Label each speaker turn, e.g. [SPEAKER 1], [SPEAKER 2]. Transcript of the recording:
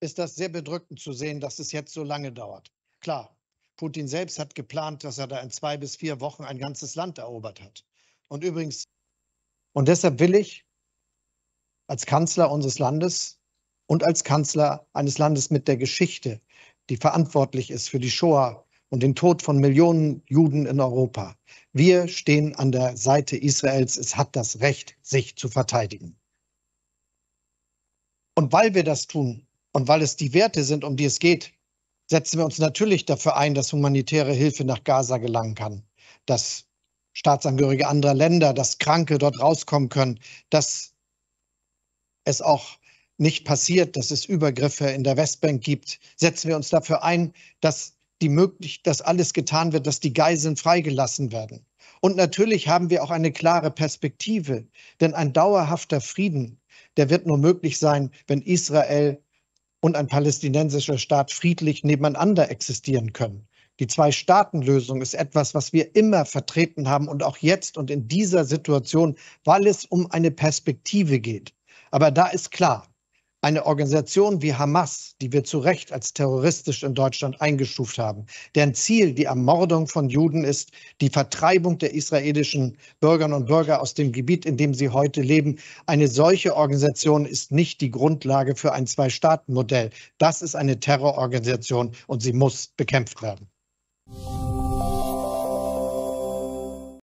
[SPEAKER 1] ist das sehr bedrückend zu sehen, dass es jetzt so lange dauert. Klar, Putin selbst hat geplant, dass er da in zwei bis vier Wochen ein ganzes Land erobert hat. Und übrigens, und deshalb will ich als Kanzler unseres Landes und als Kanzler eines Landes mit der Geschichte, die verantwortlich ist für die Shoah und den Tod von Millionen Juden in Europa. Wir stehen an der Seite Israels. Es hat das Recht, sich zu verteidigen. Und weil wir das tun, und weil es die Werte sind, um die es geht, setzen wir uns natürlich dafür ein, dass humanitäre Hilfe nach Gaza gelangen kann, dass Staatsangehörige anderer Länder, dass Kranke dort rauskommen können, dass es auch nicht passiert, dass es Übergriffe in der Westbank gibt. Setzen wir uns dafür ein, dass, die möglich, dass alles getan wird, dass die Geiseln freigelassen werden. Und natürlich haben wir auch eine klare Perspektive, denn ein dauerhafter Frieden, der wird nur möglich sein, wenn Israel und ein palästinensischer Staat friedlich nebeneinander existieren können. Die Zwei-Staaten-Lösung ist etwas, was wir immer vertreten haben und auch jetzt und in dieser Situation, weil es um eine Perspektive geht. Aber da ist klar, eine Organisation wie Hamas, die wir zu Recht als terroristisch in Deutschland eingestuft haben, deren Ziel die Ermordung von Juden ist, die Vertreibung der israelischen Bürgerinnen und Bürger aus dem Gebiet, in dem sie heute leben. Eine solche Organisation ist nicht die Grundlage für ein Zwei-Staaten-Modell. Das ist eine Terrororganisation und sie muss bekämpft werden.